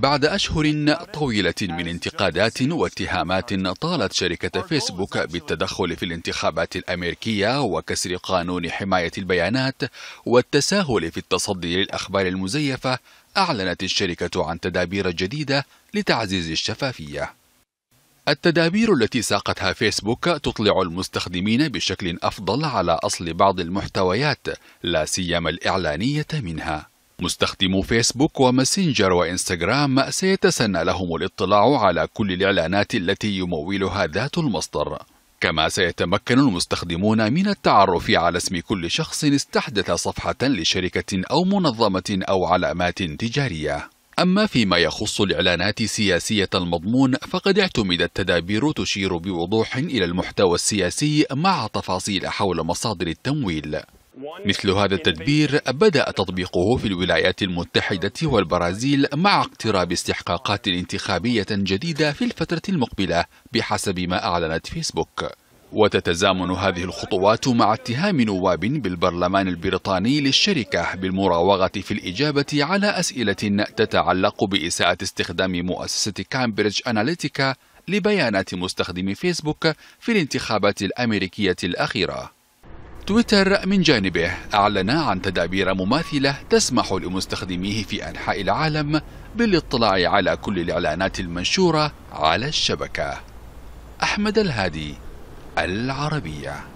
بعد أشهر طويلة من انتقادات واتهامات طالت شركة فيسبوك بالتدخل في الانتخابات الأمريكية وكسر قانون حماية البيانات والتساهل في التصدي للأخبار المزيفة أعلنت الشركة عن تدابير جديدة لتعزيز الشفافية التدابير التي ساقتها فيسبوك تطلع المستخدمين بشكل أفضل على أصل بعض المحتويات لا سيما الإعلانية منها مستخدمو فيسبوك وماسنجر وإنستغرام سيتسنى لهم الاطلاع على كل الإعلانات التي يمولها ذات المصدر كما سيتمكن المستخدمون من التعرف على اسم كل شخص استحدث صفحة لشركة أو منظمة أو علامات تجارية أما فيما يخص الإعلانات السياسية المضمون فقد اعتمدت تدابير تشير بوضوح إلى المحتوى السياسي مع تفاصيل حول مصادر التمويل مثل هذا التدبير بدأ تطبيقه في الولايات المتحدة والبرازيل مع اقتراب استحقاقات انتخابية جديدة في الفترة المقبلة بحسب ما أعلنت فيسبوك وتتزامن هذه الخطوات مع اتهام نواب بالبرلمان البريطاني للشركة بالمراوغة في الإجابة على أسئلة تتعلق بإساءة استخدام مؤسسة كامبريدج أناليتيكا لبيانات مستخدمي فيسبوك في الانتخابات الأمريكية الأخيرة تويتر من جانبه أعلن عن تدابير مماثلة تسمح لمستخدميه في أنحاء العالم بالاطلاع على كل الإعلانات المنشورة على الشبكة أحمد الهادي العربية